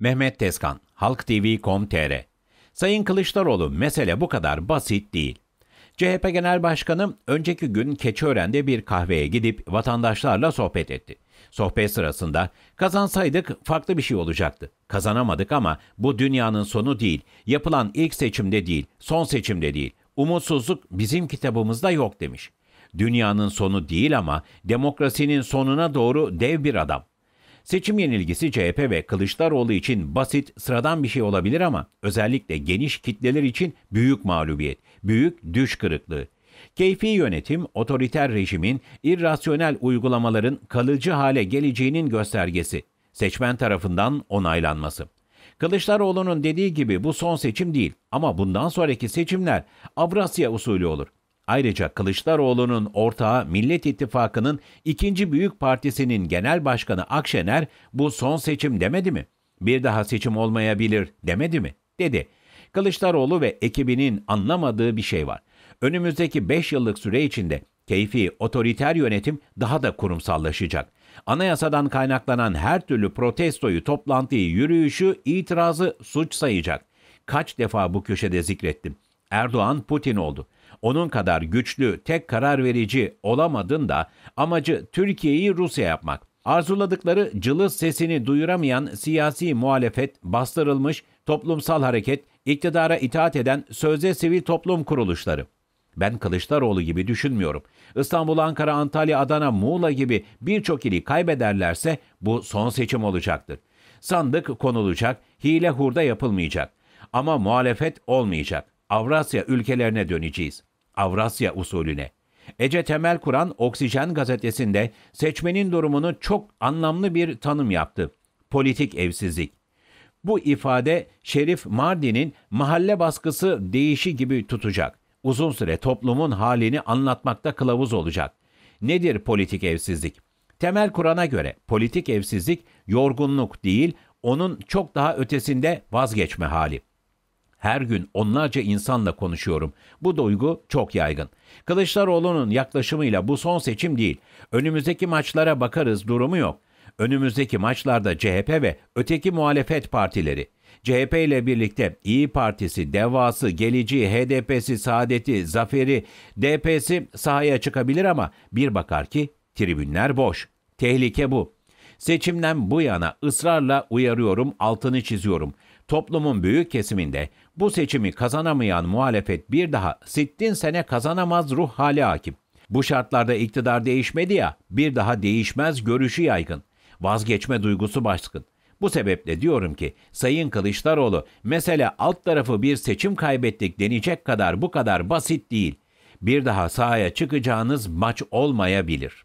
Mehmet Tezkan, TV.com.tr Sayın Kılıçdaroğlu mesele bu kadar basit değil. CHP Genel Başkanı önceki gün Keçiören'de bir kahveye gidip vatandaşlarla sohbet etti. Sohbet sırasında kazansaydık farklı bir şey olacaktı. Kazanamadık ama bu dünyanın sonu değil. Yapılan ilk seçimde değil, son seçimde değil. Umutsuzluk bizim kitabımızda yok demiş. Dünyanın sonu değil ama demokrasinin sonuna doğru dev bir adam. Seçim yenilgisi CHP ve Kılıçdaroğlu için basit, sıradan bir şey olabilir ama özellikle geniş kitleler için büyük mağlubiyet, büyük düş kırıklığı. Keyfi yönetim, otoriter rejimin, irrasyonel uygulamaların kalıcı hale geleceğinin göstergesi. Seçmen tarafından onaylanması. Kılıçdaroğlu'nun dediği gibi bu son seçim değil ama bundan sonraki seçimler Avrasya usulü olur. Ayrıca Kılıçdaroğlu'nun ortağı Millet İttifakı'nın ikinci büyük partisinin genel başkanı Akşener bu son seçim demedi mi? Bir daha seçim olmayabilir demedi mi? dedi. Kılıçdaroğlu ve ekibinin anlamadığı bir şey var. Önümüzdeki 5 yıllık süre içinde keyfi otoriter yönetim daha da kurumsallaşacak. Anayasadan kaynaklanan her türlü protestoyu, toplantıyı, yürüyüşü, itirazı suç sayacak. Kaç defa bu köşede zikrettim. Erdoğan Putin oldu. Onun kadar güçlü, tek karar verici olamadın da amacı Türkiye'yi Rusya yapmak. Arzuladıkları cılız sesini duyuramayan siyasi muhalefet, bastırılmış toplumsal hareket, iktidara itaat eden sözde sivil toplum kuruluşları. Ben Kılıçdaroğlu gibi düşünmüyorum. İstanbul, Ankara, Antalya, Adana, Muğla gibi birçok ili kaybederlerse bu son seçim olacaktır. Sandık konulacak, hile hurda yapılmayacak. Ama muhalefet olmayacak. Avrasya ülkelerine döneceğiz. Avrasya usulüne. Ece Temel Kur'an Oksijen gazetesinde seçmenin durumunu çok anlamlı bir tanım yaptı. Politik evsizlik. Bu ifade Şerif Mardin'in mahalle baskısı değişi gibi tutacak. Uzun süre toplumun halini anlatmakta kılavuz olacak. Nedir politik evsizlik? Temel Kur'an'a göre politik evsizlik yorgunluk değil, onun çok daha ötesinde vazgeçme hali. Her gün onlarca insanla konuşuyorum. Bu duygu çok yaygın. Kılıçdaroğlu'nun yaklaşımıyla bu son seçim değil. Önümüzdeki maçlara bakarız durumu yok. Önümüzdeki maçlarda CHP ve öteki muhalefet partileri CHP ile birlikte İyi Partisi, Devası, Geleceği, HDP'si, Saadeti, Zaferi, DP'si sahaya çıkabilir ama bir bakar ki tribünler boş. Tehlike bu. Seçimden bu yana ısrarla uyarıyorum, altını çiziyorum. Toplumun büyük kesiminde bu seçimi kazanamayan muhalefet bir daha sittin sene kazanamaz ruh hali hakim. Bu şartlarda iktidar değişmedi ya, bir daha değişmez görüşü yaygın. Vazgeçme duygusu baskın. Bu sebeple diyorum ki Sayın Kılıçdaroğlu mesele alt tarafı bir seçim kaybettik denecek kadar bu kadar basit değil. Bir daha sahaya çıkacağınız maç olmayabilir.